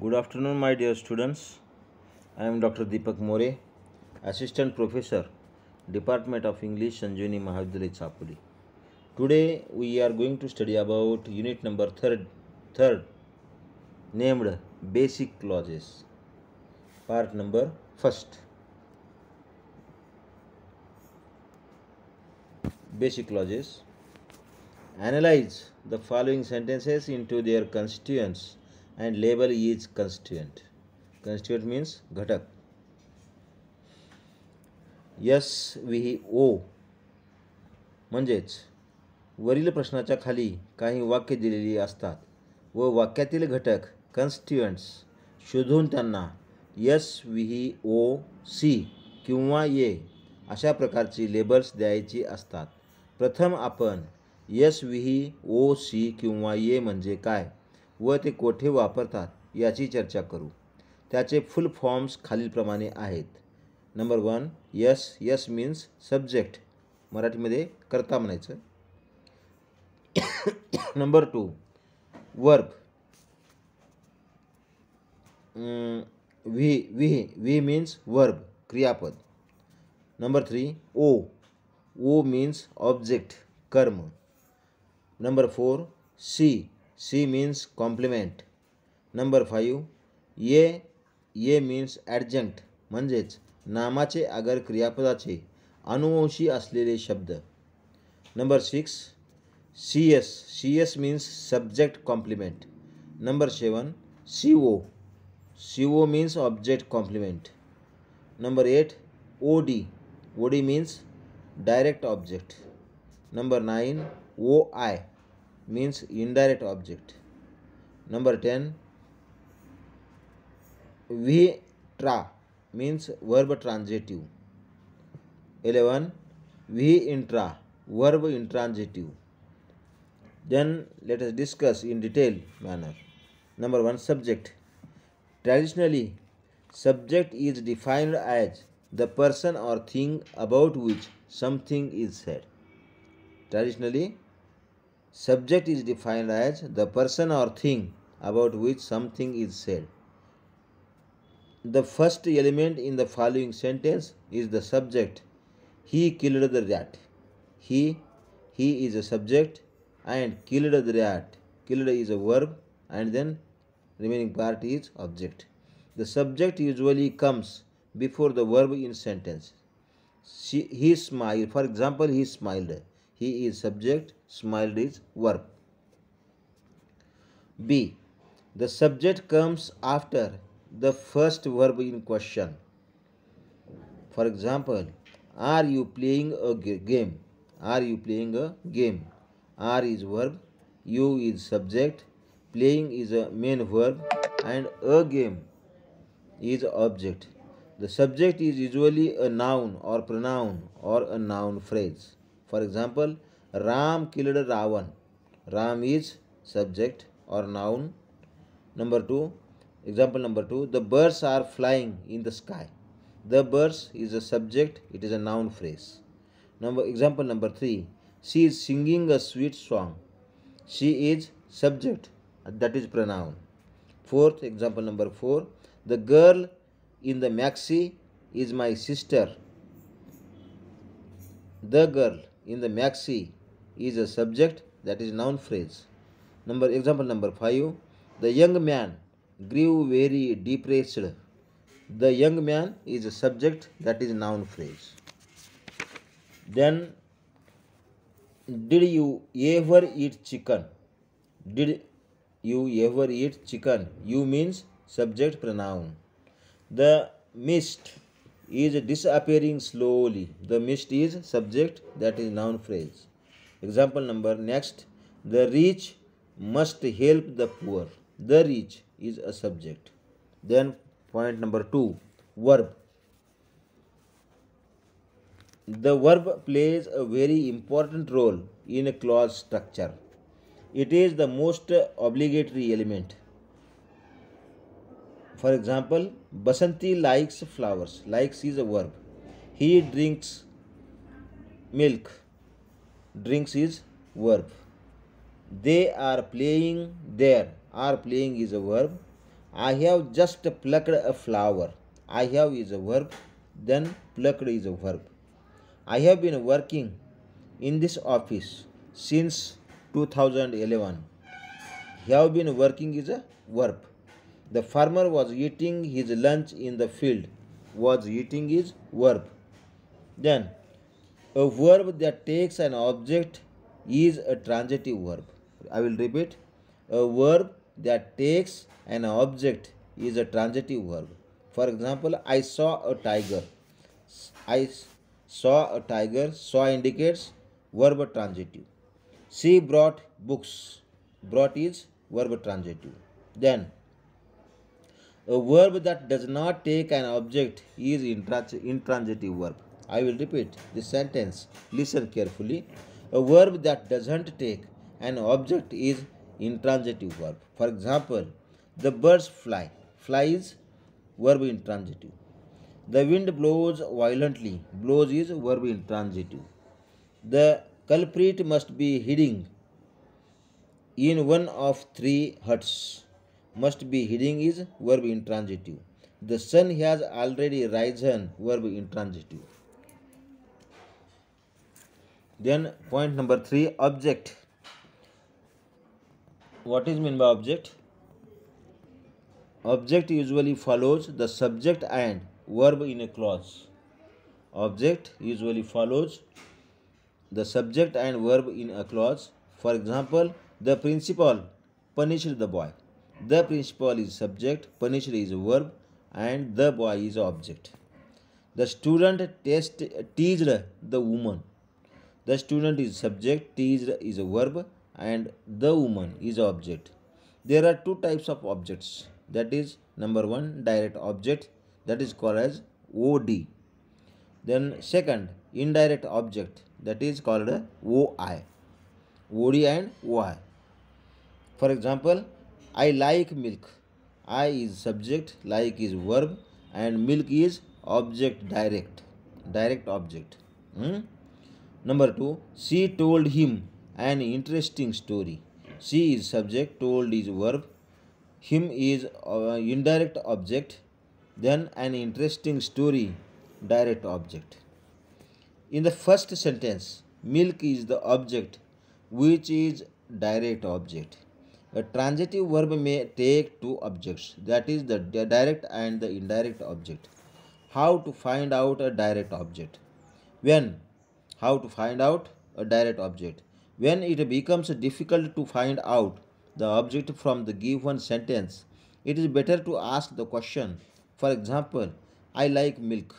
Good afternoon, my dear students. I am Dr. Deepak More, Assistant Professor, Department of English, sanjini Mahavidyalaya Chapuli. Today we are going to study about unit number third, third, named Basic Clauses, part number first. Basic clauses. Analyze the following sentences into their constituents and label is constituent constituent means घटक S V O म्हणजेच वरील प्रश्नाच्या खाली काही वाक्य दिलेली असतात व वाक्यातील घटक कन्स्टिट्युएंट्स शोधून त्यांना यस व्ही ओ सी किंवा ये अशा प्रकारची लेबल्स द्यायची असतात प्रथम आपण यस व्ही ओ सी किंवा ये म्हणजे काय व ते कोठे वापरतात याची चर्चा करू त्याचे फुल फॉर्म्स खालीलप्रमाणे आहेत number one S S means subject मराठीमध्ये करता म्हणायचं number two verb V V V means verb क्रियापद number three O O means object कर्म number four C C means complement number five A A means ॲडजंक्ट म्हणजेच नामाचे अगर क्रियापदाचे अनुवंशी असलेले शब्द number six C S C S means subject complement number seven C O C O means object complement number eight O D O D means direct object number nine O I means indirect object. Number 10 tra means verb transitive. 11 intra verb intransitive. Then let us discuss in detail manner. Number 1 subject. Traditionally subject is defined as the person or thing about which something is said. Traditionally Subject is defined as the person or thing about which something is said. The first element in the following sentence is the subject. He killed the rat. He, he is a subject and killed the rat. Killed is a verb and then remaining part is object. The subject usually comes before the verb in sentence. She, he smiled. For example, he smiled. He is subject, smiled is verb. B. The subject comes after the first verb in question. For example, are you playing a game? Are you playing a game? Are is verb, you is subject, playing is a main verb and a game is object. The subject is usually a noun or pronoun or a noun phrase. For example, Ram killed Ravan. Ram is subject or noun. Number two, example number two, the birds are flying in the sky. The birds is a subject, it is a noun phrase. Number example number three, she is singing a sweet song. She is subject, that is pronoun. Fourth example number four, the girl in the maxi is my sister. The girl in the maxi is a subject that is noun phrase. Number example number 5 the young man grew very depressed. The young man is a subject that is noun phrase. Then did you ever eat chicken? Did you ever eat chicken? You means subject pronoun. The mist is disappearing slowly. The mist is subject, that is noun phrase. Example number next. The rich must help the poor. The rich is a subject. Then point number two, verb. The verb plays a very important role in a clause structure. It is the most obligatory element. For example, Basanti likes flowers. Likes is a verb. He drinks milk. Drinks is verb. They are playing there. Are playing is a verb. I have just plucked a flower. I have is a verb. Then plucked is a verb. I have been working in this office since 2011. Have been working is a verb. The farmer was eating his lunch in the field. Was eating is verb. Then, a verb that takes an object is a transitive verb. I will repeat. A verb that takes an object is a transitive verb. For example, I saw a tiger. I saw a tiger. Saw indicates verb transitive. She brought books. Brought is verb transitive. Then a verb that does not take an object is intrans intransitive verb. I will repeat this sentence. Listen carefully. A verb that doesn't take an object is intransitive verb. For example, the birds fly. Flies, verb intransitive. The wind blows violently. Blows is verb intransitive. The culprit must be hiding in one of three huts must be heading is verb intransitive. The sun has already risen, verb intransitive. Then point number three, object. What is meant by object? Object usually follows the subject and verb in a clause. Object usually follows the subject and verb in a clause. For example, the principal punished the boy. The principal is subject, punisher is verb, and the boy is object. The student test, teased the woman. The student is subject, teased is a verb, and the woman is object. There are two types of objects. That is number one, direct object, that is called as OD. Then second, indirect object, that is called OI. OD and OI. For example, I like milk. I is subject, like is verb and milk is object direct. Direct object. Hmm? Number 2. She told him an interesting story. She is subject, told is verb. Him is uh, indirect object. Then an interesting story, direct object. In the first sentence, milk is the object which is direct object a transitive verb may take two objects that is the direct and the indirect object how to find out a direct object when how to find out a direct object when it becomes difficult to find out the object from the given sentence it is better to ask the question for example i like milk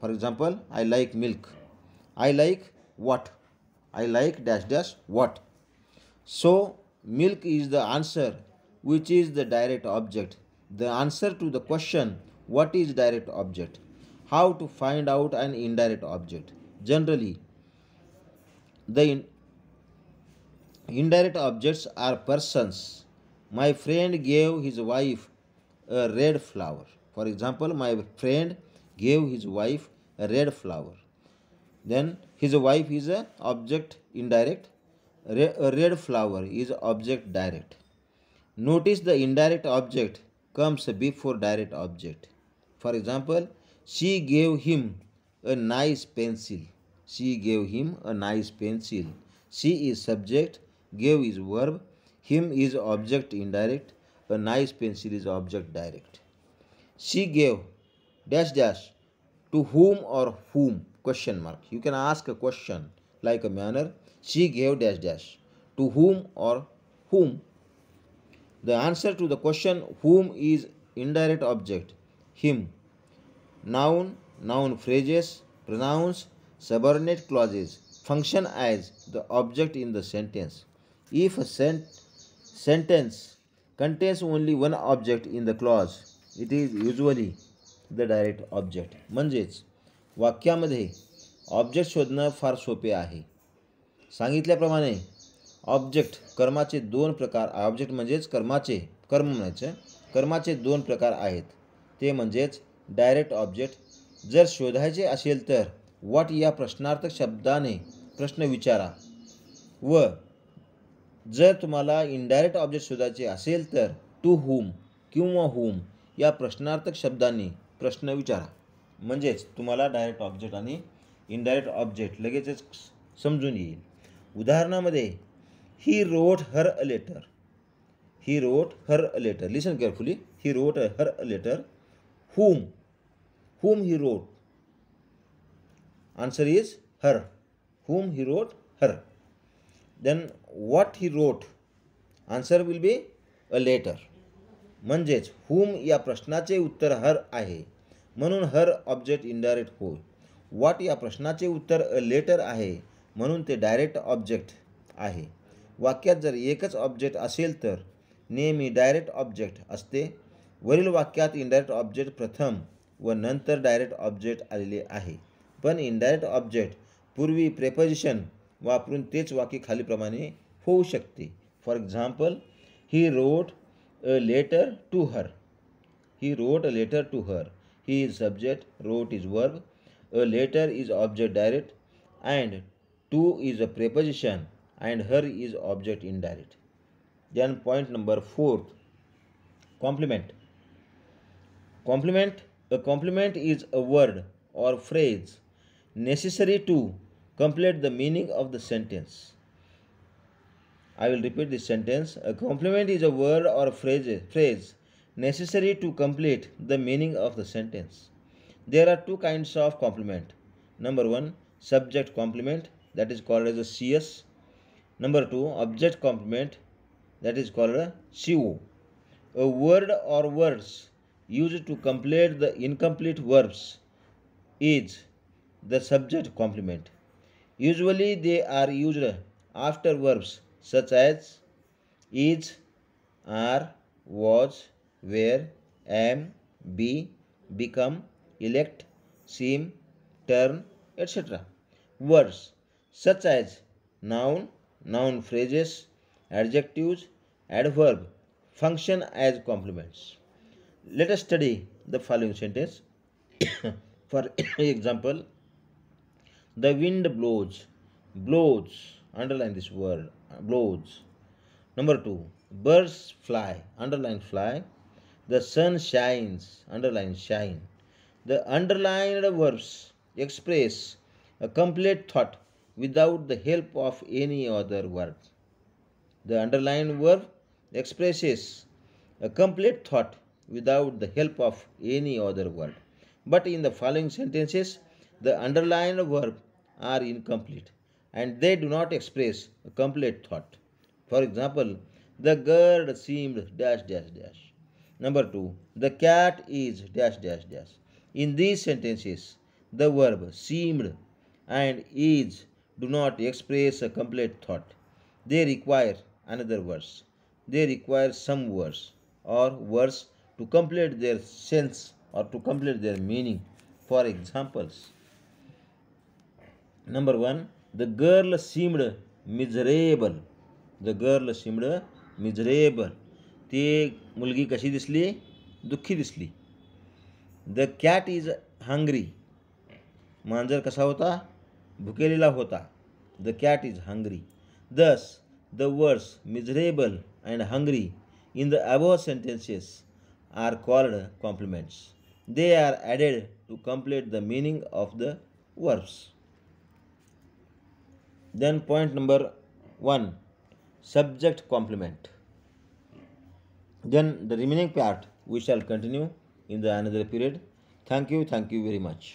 for example i like milk i like what i like dash dash what so Milk is the answer, which is the direct object. The answer to the question, what is direct object? How to find out an indirect object? Generally, the in indirect objects are persons. My friend gave his wife a red flower. For example, my friend gave his wife a red flower. Then his wife is a object indirect red flower is object direct. Notice the indirect object comes before direct object. For example, she gave him a nice pencil. She gave him a nice pencil. She is subject, gave is verb, him is object indirect, a nice pencil is object direct. She gave dash dash to whom or whom question mark. You can ask a question like a manner she gave dash dash. To whom or whom? The answer to the question whom is indirect object. Him. Noun, noun phrases, pronouns, subordinate clauses function as the object in the sentence. If a sent sentence contains only one object in the clause, it is usually the direct object म्हणजेच वाक्यामध्ये object शोधणं फार सोपे आहे सांगितल्याप्रमाणे object कर्माचे दोन प्रकार object म्हणजेच कर्माचे कर्म म्हणायचं कर्माचे दोन प्रकार आहेत ते म्हणजेच डायरेक्ट ऑब्जेक्ट जर शोधायचे असेल तर वॉट या प्रश्नार्थक शब्दाने प्रश्न विचारा व जर तुम्हाला इनडायरेक्ट ऑब्जेक्ट शोधायचे असेल तर टू हुम किंवा हुम या प्रश्नार्थक शब्दांनी प्रश्न विचारा म्हणजेच तुम्हाला डायरेक्ट ऑब्जेक्ट आणि इनडायरेक्ट ऑब्जेक्ट लगेचच समजून येईल उदाहरणामध्ये he wrote her a letter he wrote her a letter listen carefully he wrote her a letter whom whom he wrote answer is her whom he wrote her then what he wrote answer will be a letter म्हणजेच whom या प्रश्नाचे उत्तर her आहे म्हणून her object indirect होय what या प्रश्नाचे उत्तर a letter आहे म्हणून ते डायरेक्ट ऑब्जेक्ट आहे वाक्यात जर एकच ऑब्जेक्ट असेल तर नेहमी डायरेक्ट ऑब्जेक्ट असते वरील वाक्यात इनडायरेक्ट ऑब्जेक्ट प्रथम व नंतर डायरेक्ट ऑब्जेक्ट आलेले आहे पण इनडायरेक्ट ऑब्जेक्ट पूर्वी प्रेपोजिशन वापरून तेच वाक्य खालीप्रमाणे होऊ शकते for example he wrote a letter to her he wrote a letter to her he is subject wrote is verb a letter is object direct and to is a preposition and her is object indirect. Then point number 4 complement. Complement a complement is a word or phrase necessary to complete the meaning of the sentence. I will repeat this sentence. A complement is a word or a phrase, phrase necessary to complete the meaning of the sentence. There are two kinds of complement. Number one, subject complement that is called as a CS. Number two, object complement that is called a CO. A word or words used to complete the incomplete verbs is the subject complement. Usually they are used after verbs such as is, are, was, were, am, be, become, elect, seem, turn, etc. Words such as noun, noun phrases, adjectives, adverb function as complements. Let us study the following sentence. For example, the wind blows, blows, underline this word, blows. Number two, birds fly, underline fly. The sun shines, underline shine. The underlined verbs express a complete thought without the help of any other word, The underlined verb expresses a complete thought without the help of any other word, But in the following sentences, the underlined verb are incomplete and they do not express a complete thought. For example, the girl seemed dash dash dash. Number two, the cat is dash dash dash. In these sentences, the verb seemed and is do not express a complete thought. They require another verse. They require some verse or verse to complete their sense or to complete their meaning. For examples, number one, the girl seemed miserable. The girl seemed miserable. ती मुलगी कशी दिसली दुःखी दिसली the cat is हांगरी मांजर कसा होता भुकेलेला होता the cat is hungry thus the words miserable and hungry in the above sentences are called complements they are added to complete the meaning of the verbs then point number 1 subject complement then the remaining part we shall continue in the another period thank you thank you very much